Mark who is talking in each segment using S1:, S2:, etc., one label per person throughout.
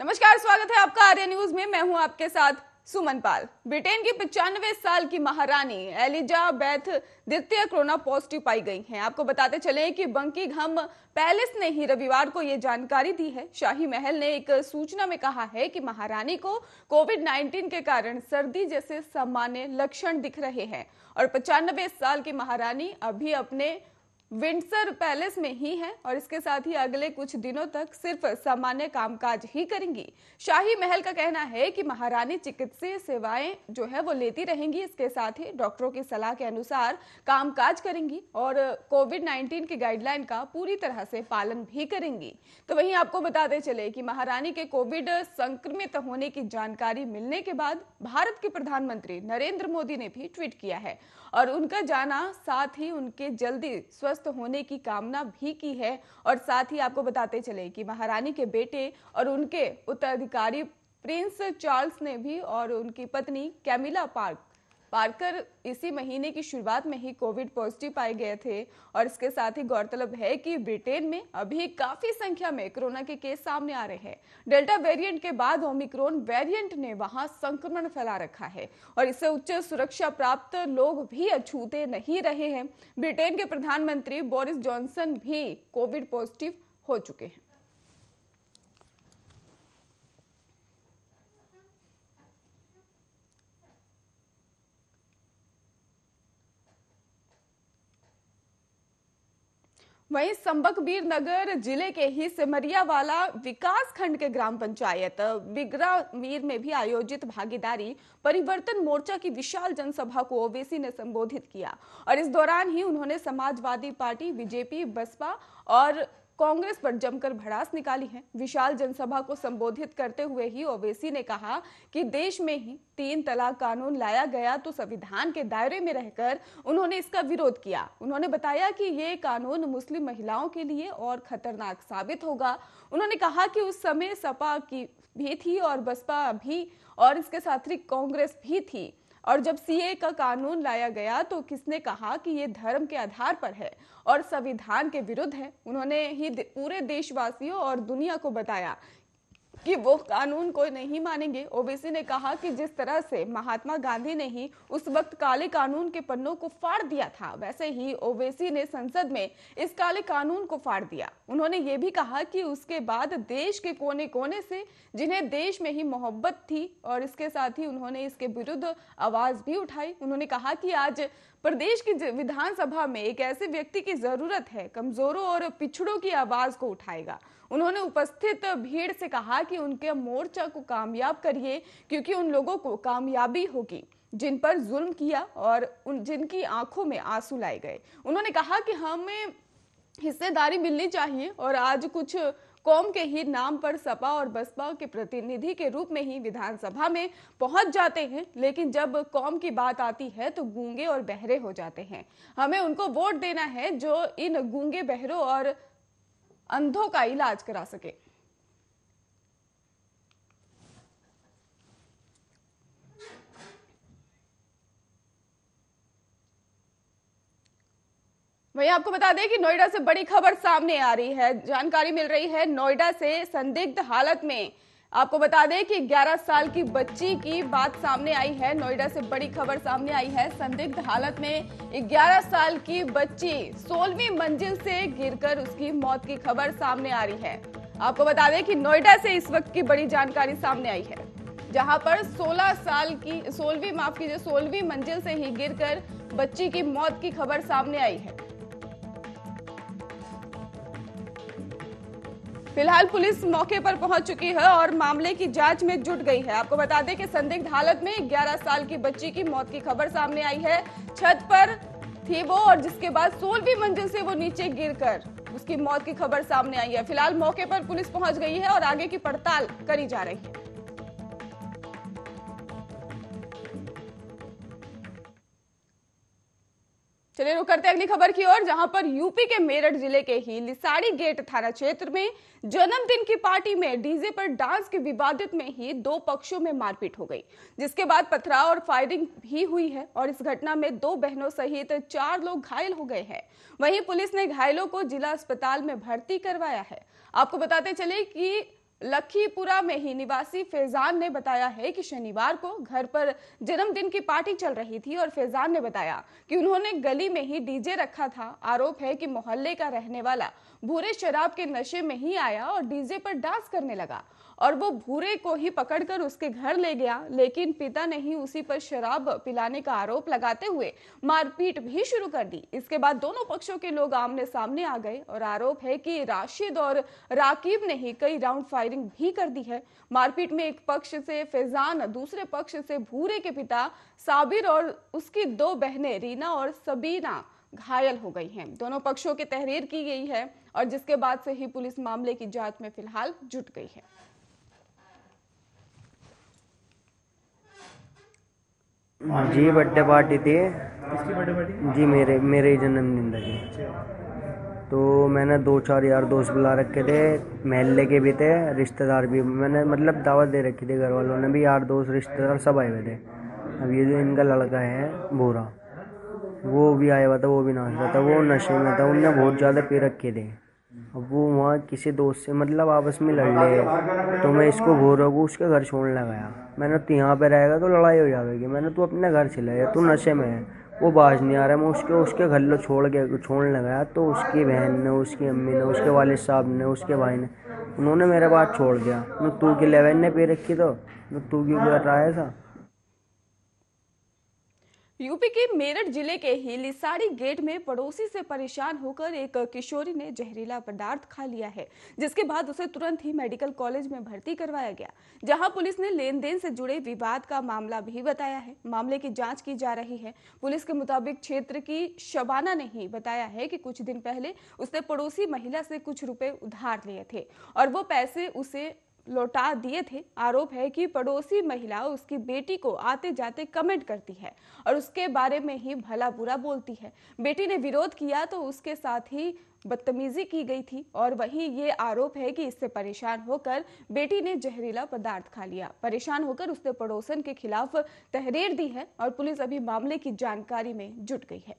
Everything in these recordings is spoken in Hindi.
S1: नमस्कार स्वागत है आपका आर्य न्यूज में मैं हूं आपके साथ सुमन पाल ब्रिटेन की पिचानवे साल की महारानी बैथ द्वितीय कोरोना पॉजिटिव पाई गई हैं आपको बताते चले कि घम पैलेस ने ही रविवार को ये जानकारी दी है शाही महल ने एक सूचना में कहा है कि महारानी को कोविड 19 के कारण सर्दी जैसे सामान्य लक्षण दिख रहे हैं और पचानवे साल की महारानी अभी अपने विंडसर पैलेस में ही हैं और इसके साथ ही अगले कुछ दिनों तक सिर्फ सामान्य कामकाज ही करेंगी शाही महल का कहना है कि महारानी चिकित्सीय सेवाएं जो है वो लेती रहेंगी इसके साथ ही डॉक्टरों की सलाह के अनुसार कामकाज करेंगी और कोविड 19 की गाइडलाइन का पूरी तरह से पालन भी करेंगी तो वहीं आपको बताते चले कि महारानी के कोविड संक्रमित होने की जानकारी मिलने के बाद भारत के प्रधानमंत्री नरेंद्र मोदी ने भी ट्वीट किया है और उनका जाना साथ ही उनके जल्दी स्वस्थ स्वस्थ होने की कामना भी की है और साथ ही आपको बताते चले कि महारानी के बेटे और उनके उत्तराधिकारी प्रिंस चार्ल्स ने भी और उनकी पत्नी कैमिला पार्क पार्कर इसी महीने की शुरुआत में ही कोविड पॉजिटिव पाए गए थे और इसके साथ ही गौरतलब है कि ब्रिटेन में अभी काफी संख्या में कोरोना के केस सामने आ रहे हैं डेल्टा वेरिएंट के बाद ओमिक्रोन वेरिएंट ने वहां संक्रमण फैला रखा है और इससे उच्च सुरक्षा प्राप्त लोग भी अछूते नहीं रहे हैं ब्रिटेन के प्रधानमंत्री बोरिस जॉनसन भी कोविड पॉजिटिव हो चुके हैं वहीं संबकबीर नगर जिले के ही सिमरिया वाला विकास खंड के ग्राम पंचायत बिगरा मीर में भी आयोजित भागीदारी परिवर्तन मोर्चा की विशाल जनसभा को ओवैसी ने संबोधित किया और इस दौरान ही उन्होंने समाजवादी पार्टी बीजेपी बसपा और कांग्रेस पर जमकर भड़ास निकाली है विशाल जनसभा को संबोधित करते हुए ही ओवैसी ने कहा कि देश में ही तीन तलाक कानून लाया गया तो संविधान के दायरे में रहकर उन्होंने इसका विरोध किया उन्होंने बताया कि ये कानून मुस्लिम महिलाओं के लिए और खतरनाक साबित होगा उन्होंने कहा कि उस समय सपा की भी थी और बसपा भी और इसके साथ ही कांग्रेस भी थी और जब सीए का कानून लाया गया तो किसने कहा कि ये धर्म के आधार पर है और संविधान के विरुद्ध है उन्होंने ही पूरे देशवासियों और दुनिया को बताया कि वो कानून को नहीं मानेंगे ओबीसी ने कहा कि जिस तरह से महात्मा गांधी ने ही उस वक्त काले कानून के पन्नों को फाड़ दिया था वैसे ही ओबीसी ने संसद में इस काले कानून को फाड़ दिया उन्होंने ये भी कहा कि उसके बाद देश के कोने कोने से जिन्हें देश में ही मोहब्बत थी और इसके साथ ही उन्होंने इसके विरुद्ध आवाज भी उठाई उन्होंने कहा कि आज प्रदेश की विधानसभा में एक ऐसे व्यक्ति की जरूरत है कमजोरों और पिछड़ों की आवाज को उठाएगा उन्होंने उपस्थित भीड़ से कहा कि उनके मोर्चा को कामयाब करिए क्योंकि उन लोगों को कामयाबी होगी जिन पर जुल्म किया और उन जिनकी आंखों में आंसू लाए गए उन्होंने कहा कि हमें हिस्सेदारी मिलनी चाहिए और आज कुछ कौम के ही नाम पर सपा और बसपा के प्रतिनिधि के रूप में ही विधानसभा में पहुंच जाते हैं लेकिन जब कौम की बात आती है तो गूंगे और बहरे हो जाते हैं हमें उनको वोट देना है जो इन गूंगे बहरों और अंधों का इलाज करा सके वहीं आपको बता दें कि नोएडा से बड़ी खबर सामने आ रही है जानकारी मिल रही है नोएडा से संदिग्ध हालत में आपको बता दें कि 11 साल की बच्ची की बात सामने आई है नोएडा से बड़ी खबर सामने आई है संदिग्ध हालत में 11 साल की बच्ची सोलहवीं मंजिल से गिरकर उसकी मौत की खबर सामने आ रही है आपको बता दें कि नोएडा से इस वक्त की बड़ी जानकारी सामने आई है जहां पर 16 साल की सोलहवीं माफ कीजिए सोलहवीं मंजिल से ही गिरकर बच्ची की मौत की खबर सामने आई है फिलहाल पुलिस मौके पर पहुंच चुकी है और मामले की जांच में जुट गई है आपको बता दें कि संदिग्ध हालत में 11 साल की बच्ची की मौत की खबर सामने आई है छत पर थी वो और जिसके बाद सोलहवीं मंजिल से वो नीचे गिरकर उसकी मौत की खबर सामने आई है फिलहाल मौके पर पुलिस पहुंच गई है और आगे की पड़ताल करी जा रही है चलिए रुक करते अगली खबर की ओर जहां पर यूपी के मेरठ जिले के ही लिसाड़ी गेट थाना क्षेत्र में जन्मदिन की पार्टी में डीजे पर डांस के विवादित में ही दो पक्षों में मारपीट हो गई जिसके बाद पथराव और फायरिंग भी हुई है और इस घटना में दो बहनों सहित चार लोग घायल हो गए हैं वहीं पुलिस ने घायलों को जिला अस्पताल में भर्ती करवाया है आपको बताते चले कि लखीपुरा में ही निवासी फैजान ने बताया है कि शनिवार को घर पर जन्मदिन की पार्टी चल रही थी और फैजान ने बताया कि उन्होंने गली में ही डीजे रखा था आरोप है कि मोहल्ले का रहने वाला भूरे शराब के नशे में ही आया और डीजे पर डांस करने लगा और वो भूरे को ही पकड़कर उसके घर ले गया लेकिन पिता ने ही उसी पर शराब पिलाने का आरोप लगाते हुए मारपीट भी शुरू कर दी इसके बाद दोनों पक्षों के लोग आमने सामने आ गए और आरोप है कि राशिद और राकीब ने ही कई राउंड फायरिंग भी कर दी है मारपीट में एक पक्ष से फैजान दूसरे पक्ष से भूरे के पिता साबिर और उसकी दो बहनें रीना और सबीना घायल हो गई हैं दोनों पक्षों की तहरीर की गई है और जिसके बाद से ही पुलिस मामले की जांच में फिलहाल जुट गई है
S2: हाँ जी बर्थडे पार्टी थी बर्थडे पार्टी जी मेरे मेरे ही जन्मदिन था जी तो मैंने दो चार यार दोस्त बुला रखे थे महल्ले के भी थे रिश्तेदार भी मैंने मतलब दावत दे रखी थी घर वालों ने भी यार दोस्त रिश्तेदार सब आए हुए थे अब ये जो इनका लड़का है बोरा वो भी आया हुआ था वो भी नाच रहा था वो नशे में था उनने बहुत ज़्यादा पी रखे थे अब वो वहाँ किसी दोस्त से मतलब आपस में लड़ रहे तो मैं इसको रहा हूँ उसके घर छोड़ने लगाया मैंने तो यहाँ पे रहेगा तो लड़ाई हो जाएगी मैंने तो अपने घर से जा तू नशे में है वो बाज नहीं आ रहा मैं उसके उसके घर लो छोड़ के छोड़ने लगाया तो उसकी बहन ने उसकी अम्मी ने उसके वाले साहब ने उसके भाई ने उन्होंने मेरा बात छोड़ दिया मैं तू की लेवन ने पे रखी तो तू क्यों कर रहा था
S1: यूपी के मेरठ जिले के ही लिसाड़ी गेट में पड़ोसी से परेशान होकर एक किशोरी ने जहरीला पदार्थ खा लिया है जिसके बाद उसे तुरंत ही मेडिकल कॉलेज में भर्ती करवाया गया जहां पुलिस ने लेन देन से जुड़े विवाद का मामला भी बताया है मामले की जांच की जा रही है पुलिस के मुताबिक क्षेत्र की शबाना ने ही बताया है कि कुछ दिन पहले उसने पड़ोसी महिला से कुछ रुपए उधार लिए थे और वो पैसे उसे लौटा दिए थे आरोप है कि पड़ोसी महिला उसकी बेटी को आते जाते कमेंट करती है और उसके बारे में ही भला बुरा बोलती है बेटी ने विरोध किया तो उसके साथ ही बदतमीजी की गई थी और वहीं ये आरोप है कि इससे परेशान होकर बेटी ने जहरीला पदार्थ खा लिया परेशान होकर उसने पड़ोसन के खिलाफ तहरीर दी है और पुलिस अभी मामले की जानकारी में जुट गई है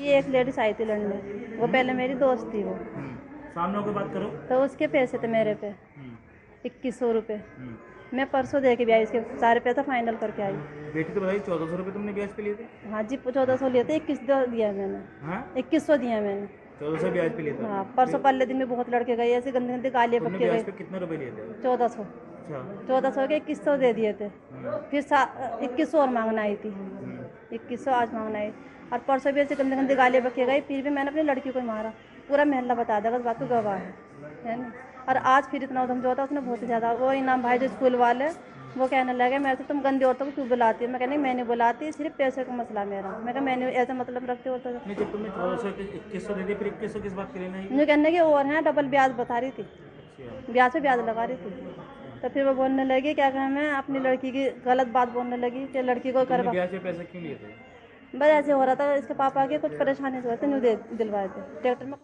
S1: ये एक लेडीज आई थी लड़ने वो पहले मेरी
S2: दोस्त थी वो हम्म, सामने होकर बात करो तो उसके पैसे थे मेरे पे हम्म। इक्कीस सौ रुपये हम्म। मैं परसों दे के ब्याज के सारे पैसा फाइनल तो करके आई बेटी तो बताई चौदह सौ रुपये तुमने ब्याज पे लिए थे हाँ जी चौदह सौ लिए थे इक्कीस दिया मैंने हाँ? इक्कीस सौ दिया मैंने चौदह सौ ब्याज पे लिए थे हाँ परसों पहले दिन में बहुत लड़के गए ऐसे गंदे गंदे गालियाँ पक्के गए कितने रुपये लिए थे चौदह सौ अच्छा। चौदह सौ के इक्कीस सौ दे दिए थे फिर इक्कीस सौ और मांगना आई थी इक्कीस सौ आज मांगना आई और परसों भी ऐसे गंदे गंदे गाले बखे गए फिर भी मैंने अपनी लड़की को मारा पूरा महल्ला बता दिया बस बात को गवाह है है ना और आज फिर इतना उधम जो होता है उसने बहुत ज़्यादा वो इनाम भाई जो स्कूल वाले वो कहने लगे मेरे से तो तुम गंदी औरतों को क्यों बुलाती हो मैं कहने मैंने बुलाती सिर्फ पैसे का मसला मेरा मैं कहा मैंने ऐसा मतलब रखते हो तो- मुझे कहने की और हैं डबल ब्याज बता रही थी अच्छा। ब्याज से ब्याज लगा रही थी तो फिर वो बोलने लगी क्या कहें मैं अपनी लड़की की गलत बात बोलने लगी कि लड़की को करवा पैसे क्यों लिए थे बस ऐसे हो रहा था इसके पापा आके कुछ परेशानी से हुआ न्यू दिलवाए थे ट्रैक्टर में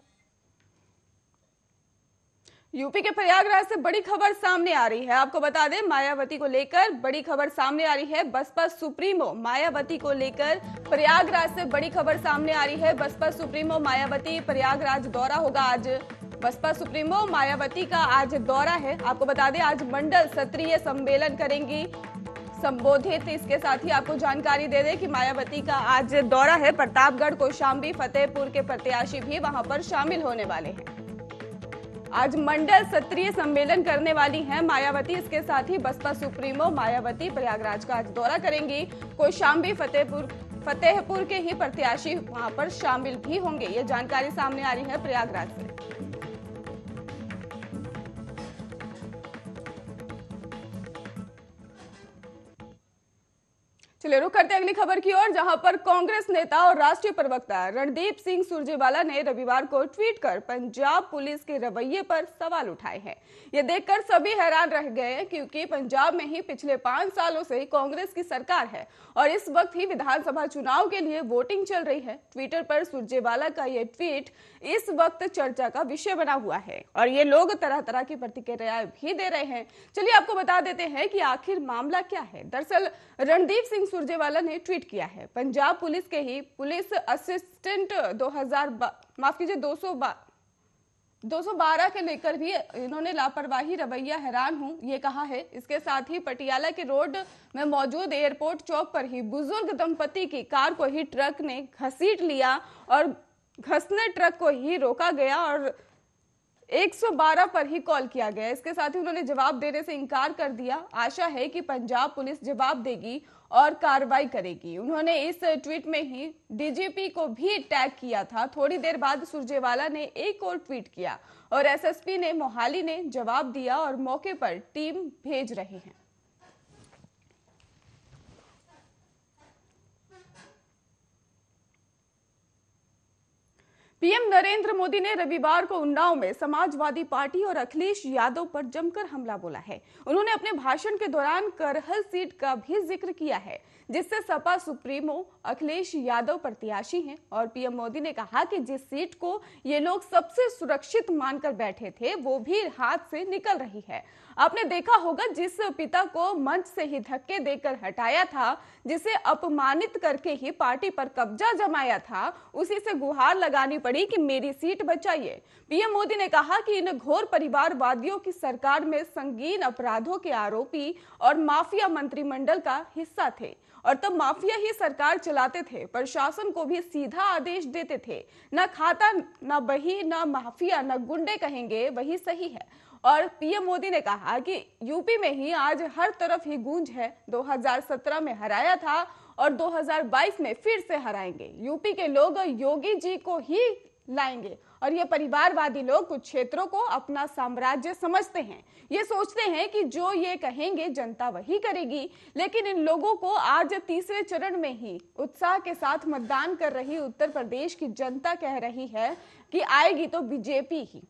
S1: यूपी के प्रयागराज से बड़ी खबर सामने आ रही है आपको बता दें मायावती को लेकर बड़ी खबर सामने आ रही है बसपा सुप्रीमो मायावती को लेकर प्रयागराज से बड़ी खबर सामने आ रही है बसपा सुप्रीमो मायावती प्रयागराज दौरा होगा आज बसपा सुप्रीमो मायावती का आज दौरा है आपको बता दें आज मंडल सत्रीय सम्मेलन करेंगी संबोधित इसके साथ ही आपको जानकारी दे दें कि मायावती का आज दौरा है प्रतापगढ़ कोशाम्बी फतेहपुर के प्रत्याशी भी वहां पर शामिल होने वाले हैं आज मंडल सत्रीय सम्मेलन करने वाली हैं मायावती इसके साथ ही बसपा सुप्रीमो मायावती प्रयागराज का आज दौरा करेंगी कोशाम्बी फतेहपुर फतेहपुर के ही प्रत्याशी वहां पर शामिल भी होंगे ये जानकारी सामने आ रही है प्रयागराज से चलिए रुक करते हैं अगली खबर की ओर जहां पर कांग्रेस नेता और राष्ट्रीय प्रवक्ता रणदीप सिंह सुरजेवाला ने रविवार को ट्वीट कर पंजाब पुलिस के रवैये पर सवाल उठाए हैं ये देखकर सभी हैरान रह गए क्योंकि पंजाब में ही पिछले पांच सालों से कांग्रेस की सरकार है और इस वक्त ही विधानसभा चुनाव के लिए वोटिंग चल रही है ट्विटर पर सुरजेवाला का ये ट्वीट इस वक्त चर्चा का विषय बना हुआ है और ये लोग तरह तरह की प्रतिक्रिया भी दे रहे हैं चलिए आपको बता देते हैं की आखिर मामला क्या है दरअसल रणदीप सिंह सिंह सुरजेवाला ने ट्वीट किया है पंजाब पुलिस के ही पुलिस असिस्टेंट 2000 माफ कीजिए 200 बा, 212 के लेकर भी इन्होंने लापरवाही रवैया हैरान हूं ये कहा है इसके साथ ही पटियाला के रोड में मौजूद एयरपोर्ट चौक पर ही बुजुर्ग दंपति की कार को ही ट्रक ने घसीट लिया और घसने ट्रक को ही रोका गया और 112 पर ही कॉल किया गया इसके साथ ही उन्होंने जवाब देने से इनकार कर दिया आशा है कि पंजाब पुलिस जवाब देगी और कार्रवाई करेगी उन्होंने इस ट्वीट में ही डीजीपी को भी टैग किया था थोड़ी देर बाद सुरजेवाला ने एक और ट्वीट किया और एसएसपी ने मोहाली ने जवाब दिया और मौके पर टीम भेज रहे हैं पीएम नरेंद्र मोदी ने रविवार को उन्नाव में समाजवादी पार्टी और अखिलेश यादव पर जमकर हमला बोला है उन्होंने अपने भाषण के दौरान करहल सीट का भी जिक्र किया है जिससे सपा सुप्रीमो अखिलेश यादव प्रत्याशी हैं और पीएम मोदी ने कहा कि जिस सीट को ये लोग सबसे सुरक्षित मानकर बैठे थे वो भी हाथ से निकल रही है आपने देखा होगा जिस पिता को मंच से ही धक्के देकर हटाया था जिसे अपमानित करके ही पार्टी पर कब्जा जमाया था उसी से गुहार लगानी पड़ी कि मेरी सीट बचाइए पीएम मोदी ने कहा कि इन घोर परिवारवादियों की सरकार में संगीन अपराधों के आरोपी और माफिया मंत्रिमंडल का हिस्सा थे और तब तो माफिया ही सरकार चलाते थे प्रशासन को भी सीधा आदेश देते थे ना खाता ना बही ना माफिया ना गुंडे कहेंगे वही सही है और पीएम मोदी ने कहा कि यूपी में ही आज हर तरफ ही गूंज है 2017 में हराया था और 2022 में फिर से हराएंगे यूपी के लोग योगी जी को ही लाएंगे और ये परिवारवादी लोग कुछ क्षेत्रों को अपना साम्राज्य समझते हैं ये सोचते हैं कि जो ये कहेंगे जनता वही करेगी लेकिन इन लोगों को आज तीसरे चरण में ही उत्साह के साथ मतदान कर रही उत्तर प्रदेश की जनता कह रही है कि आएगी तो बीजेपी ही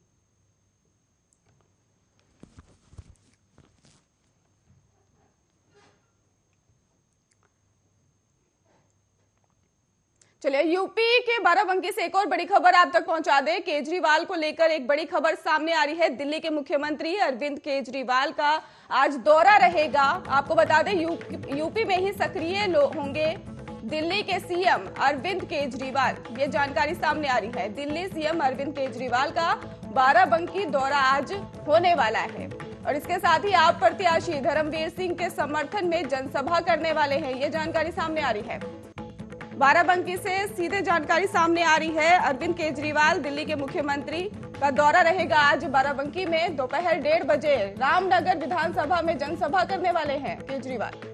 S1: चलिए यूपी के बाराबंकी से एक और बड़ी खबर आप तक पहुंचा दें केजरीवाल को लेकर एक बड़ी खबर सामने आ रही है दिल्ली के मुख्यमंत्री अरविंद केजरीवाल का आज दौरा रहेगा आपको बता दें यू, यूपी में ही सक्रिय लोग होंगे दिल्ली के सीएम अरविंद केजरीवाल ये जानकारी सामने आ रही है दिल्ली सीएम अरविंद केजरीवाल का बाराबंकी दौरा आज होने वाला है और इसके साथ ही आप प्रत्याशी धर्मवीर सिंह के समर्थन में जनसभा करने वाले हैं ये जानकारी सामने आ रही है बाराबंकी से सीधे जानकारी सामने आ रही है अरविंद केजरीवाल दिल्ली के मुख्यमंत्री का दौरा रहेगा आज बाराबंकी में दोपहर डेढ़ बजे रामनगर विधानसभा में जनसभा करने वाले हैं केजरीवाल